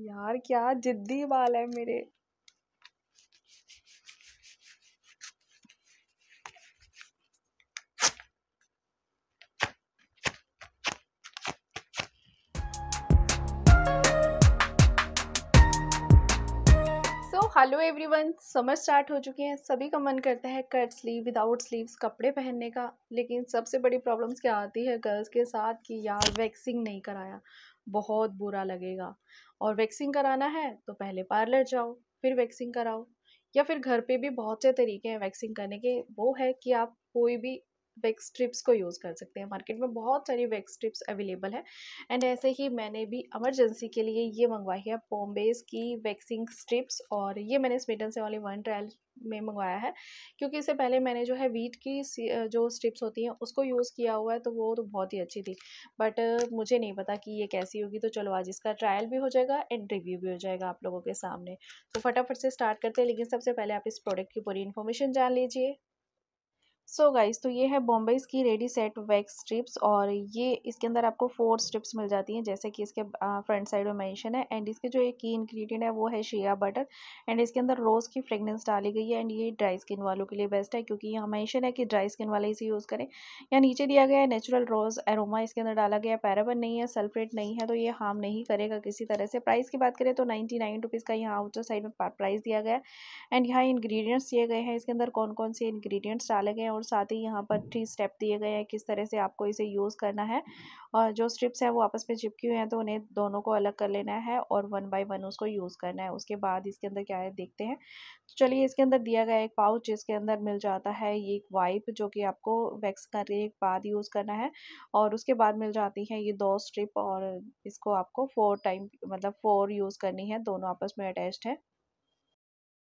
यार क्या जिद्दी बाल है मेरे हेलो एवरीवन समर स्टार्ट हो चुके हैं सभी का मन करता है कट स्लीव विदाउट स्लीव्स कपड़े पहनने का लेकिन सबसे बड़ी प्रॉब्लम्स क्या आती है गर्ल्स के साथ कि यार वैक्सिंग नहीं कराया बहुत बुरा लगेगा और वैक्सिंग कराना है तो पहले पार्लर जाओ फिर वैक्सिंग कराओ या फिर घर पे भी बहुत से तरीके हैं वैक्सिंग करने के वो है कि आप कोई भी वैक्स स्ट्रिप्स को यूज़ कर सकते हैं मार्केट में बहुत सारी वैक्स स्ट्रिप्स अवेलेबल है एंड ऐसे ही मैंने भी एमरजेंसी के लिए ये मंगवाई है बॉम्बेज की वैक्सिंग स्ट्रिप्स और ये मैंने स्मिटन से वाली वन ट्रायल में मंगवाया है क्योंकि इससे पहले मैंने जो है वीट की जो स्ट्रिप्स होती हैं उसको यूज़ किया हुआ है तो वो तो बहुत ही अच्छी थी बट मुझे नहीं पता कि ये कैसी होगी तो चलो आज इसका ट्रायल भी हो जाएगा एंड रिव्यू भी हो जाएगा आप लोगों के सामने तो फटाफट से स्टार्ट करते हैं लेकिन सबसे पहले आप इस प्रोडक्ट की पूरी इन्फॉर्मेशन जान लीजिए सो so गाइस तो ये है बॉम्बेज की रेडी सेट वैक्स स्ट्रिप्स और ये इसके अंदर आपको फोर स्ट्रिप्स मिल जाती हैं जैसे कि इसके फ्रंट साइड में मेंशन है एंड इसके जो एक की इंग्रेडिएंट है वो है शिया बटर एंड इसके अंदर रोज़ की फ्रेगनेंस डाली गई है एंड ये ड्राई स्किन वालों के लिए बेस्ट है क्योंकि यहाँ मैंशन है कि ड्राई स्किन वाला इसे यूज़ करें यहाँ नीचे दिया गया है नेचुरल रोज़ एरोमा इसके अंदर डाला गया है पैराबन नहीं है सल्फ्रेट नहीं है तो ये हार्म नहीं करेगा किसी तरह से प्राइस की बात करें तो नाइन्टी नाइन रुपीज़ का यहाँ आउटर साइड में प्राइस दिया गया एंड यहाँ इन्ग्रीडियंट्स दिए गए हैं इसके अंदर कौन कौन से इन्ग्रीडियंट्स डाले गए और साथ ही यहाँ पर थ्री स्टेप दिए गए हैं किस तरह से आपको इसे यूज़ करना है और जो स्ट्रिप्स हैं वो आपस में चिपकी हुई हैं तो उन्हें दोनों को अलग कर लेना है और वन बाय वन उसको यूज़ करना है उसके बाद इसके अंदर क्या है देखते हैं तो चलिए इसके अंदर दिया गया एक पाउच जिसके अंदर मिल जाता है ये एक वाइप जो कि आपको वैक्स करने के बाद यूज़ करना है और उसके बाद मिल जाती हैं ये दो स्ट्रिप और इसको आपको फोर टाइम मतलब फोर यूज़ करनी है दोनों आपस में अटैच्ड है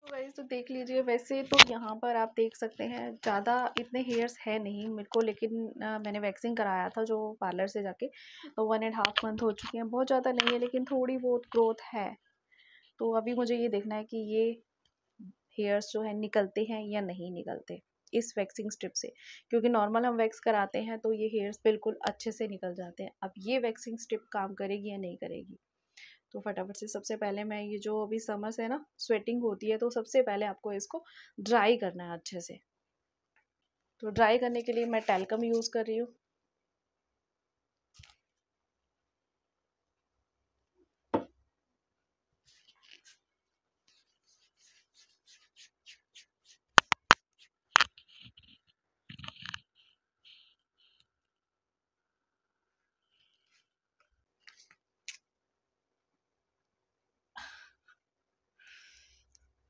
तो, तो देख लीजिए वैसे तो यहाँ पर आप देख सकते हैं ज़्यादा इतने हेयर्स है नहीं मेरे को लेकिन आ, मैंने वैक्सिंग कराया था जो पार्लर से जाके तो वन एंड हाफ मंथ हो चुके हैं बहुत ज़्यादा नहीं है लेकिन थोड़ी बहुत ग्रोथ है तो अभी मुझे ये देखना है कि ये हेयर्स जो है निकलते हैं या नहीं निकलते इस वैक्सिंग स्ट्रिप से क्योंकि नॉर्मल हम वैक्स कराते हैं तो ये हेयर्स बिल्कुल अच्छे से निकल जाते हैं अब ये वैक्सिंग स्ट्रिप काम करेगी या नहीं करेगी तो फटाफट से सबसे पहले मैं ये जो अभी समर्स है ना स्वेटिंग होती है तो सबसे पहले आपको इसको ड्राई करना है अच्छे से तो ड्राई करने के लिए मैं टेलकम यूज़ कर रही हूँ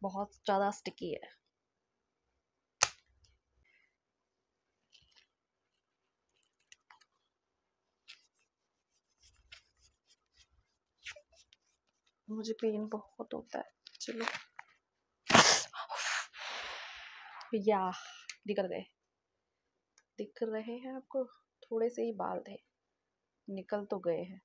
बहुत ज़्यादा स्टिकी है मुझे पेन बहुत होता है चलो या निकल गए दिख रहे हैं आपको थोड़े से ही बाल थे निकल तो गए हैं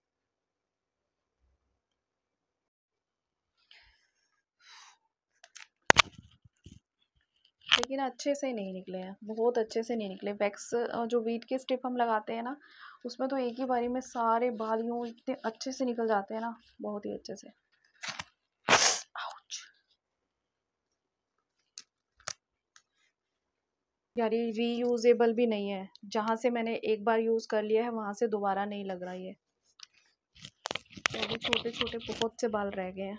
लेकिन अच्छे से नहीं निकले हैं बहुत अच्छे से नहीं निकले वैक्स जो वीट के स्टिप हम लगाते हैं ना उसमें तो एक ही बारी में सारे बाल यूँ इतने अच्छे से निकल जाते हैं ना बहुत ही अच्छे से यार ये रीयूजेबल भी नहीं है जहाँ से मैंने एक बार यूज़ कर लिया है वहाँ से दोबारा नहीं लग रहा ये तो छोटे छोटे बहुत से बाल रह गए हैं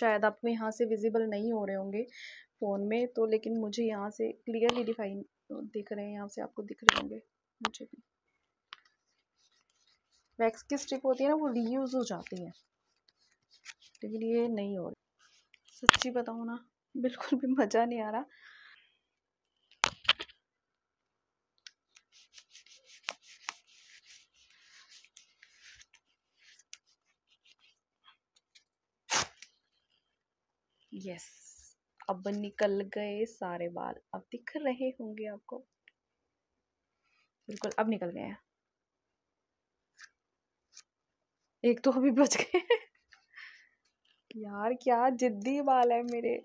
शायद आपको यहाँ से विजिबल नहीं हो रहे होंगे फ़ोन में तो लेकिन मुझे यहाँ से क्लियरली डिफाइन दिख रहे हैं यहाँ से आपको दिख रहे होंगे मुझे भी वैक्स की स्ट्रिप होती है ना वो रीयूज़ हो जाती है लेकिन ये नहीं हो रही सच्ची बताओ ना बिल्कुल भी मज़ा नहीं आ रहा यस अब निकल गए सारे बाल अब दिख रहे होंगे आपको बिल्कुल अब निकल गए एक तो अभी बच गए यार क्या जिद्दी बाल है मेरे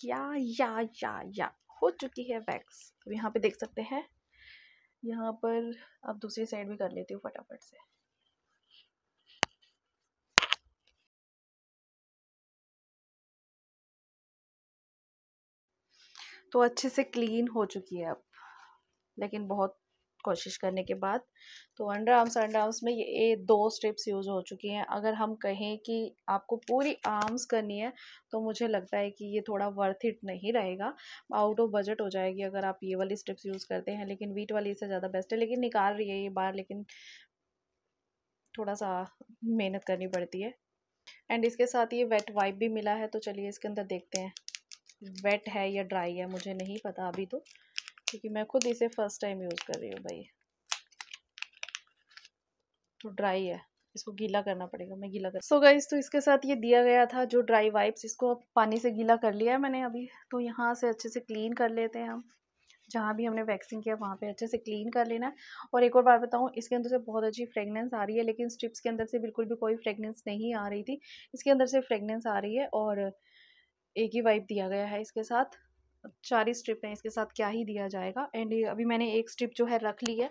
क्या या या या हो चुकी है वैक्स अब यहाँ पे देख सकते हैं यहाँ पर आप दूसरी साइड भी कर लेती हूँ फटाफट से तो अच्छे से क्लीन हो चुकी है अब लेकिन बहुत कोशिश करने के बाद तो अंडर आर्म्स अंडर आर्म्स में ये दो स्टेप्स यूज़ हो चुकी हैं अगर हम कहें कि आपको पूरी आर्म्स करनी है तो मुझे लगता है कि ये थोड़ा वर्थ इट नहीं रहेगा आउट ऑफ बजट हो जाएगी अगर आप ये वाली स्टेप्स यूज़ करते हैं लेकिन वीट वाली इससे ज़्यादा बेस्ट है लेकिन निकाल रही है ये बार लेकिन थोड़ा सा मेहनत करनी पड़ती है एंड इसके साथ ये वेट वाइप भी मिला है तो चलिए इसके अंदर देखते हैं वेट है या ड्राई है मुझे नहीं पता अभी तो क्योंकि मैं खुद इसे फर्स्ट टाइम यूज़ कर रही हूँ भाई तो ड्राई है इसको गीला करना पड़ेगा मैं गीला कर सो गई तो इसके साथ ये दिया गया था जो ड्राई वाइप्स इसको पानी से गीला कर लिया है मैंने अभी तो यहाँ से अच्छे से क्लीन कर लेते हैं हम जहाँ भी हमने वैक्सिंग किया वहाँ पे अच्छे से क्लीन कर लेना है और एक और बात बताऊँ इसके अंदर से बहुत अच्छी फ्रेगनेंस आ रही है लेकिन स्ट्रिप्स के अंदर से बिल्कुल भी कोई फ्रेगनेंस नहीं आ रही थी इसके अंदर से फ्रेगनेंस आ रही है और एक ही वाइप दिया गया है इसके साथ चार ही स्ट्रिप हैं इसके साथ क्या ही दिया जाएगा एंड अभी मैंने एक स्ट्रिप जो है रख ली है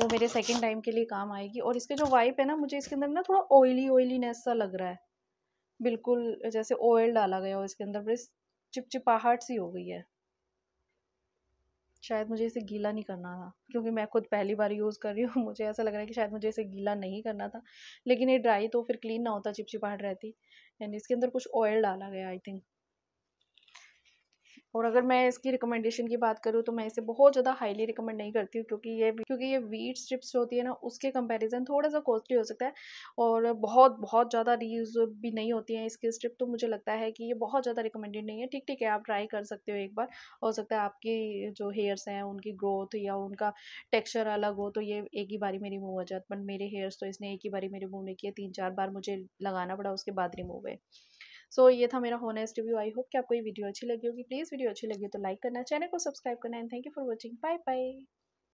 वो मेरे सेकेंड टाइम के लिए काम आएगी और इसके जो वाइप है ना मुझे इसके अंदर ना थोड़ा ऑयली ऑयलीनेस सा लग रहा है बिल्कुल जैसे ऑयल डाला गया हो इसके अंदर बड़ी चिपचिपाहट सी हो गई है शायद मुझे इसे गीला नहीं करना था क्योंकि मैं खुद पहली बार यूज़ कर रही हूँ मुझे ऐसा लग रहा है कि शायद मुझे इसे गीला नहीं करना था लेकिन ये ड्राई तो फिर क्लीन ना होता चिपचिपाहट रहती एंड इसके अंदर कुछ ऑयल डाला गया आई थिंक और अगर मैं इसकी रिकमेंडेशन की बात करूँ तो मैं इसे बहुत ज़्यादा हाईली रिकमेंड नहीं करती हूँ क्योंकि ये क्योंकि ये वीट स्ट्रिप्स होती है ना उसके कंपैरिजन थोड़ा सा कॉस्टली हो सकता है और बहुत बहुत ज़्यादा रीयूज भी नहीं होती हैं इसकी स्ट्रिप तो मुझे लगता है कि ये बहुत ज़्यादा रिकमेंडेड नहीं है ठीक ठीक है आप ट्राई कर सकते हो एक बार हो सकता है आपकी जो हेयर्स हैं उनकी ग्रोथ या उनका टेक्स्चर अलग हो तो ये एक ही बारी मेरी मूव हो जाए बट मेरे हेयर्स तो इसने एक ही बारी मेरे मूव नहीं किया तीन चार बार मुझे लगाना पड़ा उसके बाद रिमूव है सो so, ये था मेरा होनेस्ट रिव्यू आई होप कि आपको ये वीडियो अच्छी लगी होगी प्लीज़ वीडियो अच्छी लगी तो लाइक करना चैनल को सब्सक्राइब करना and thank you for watching bye bye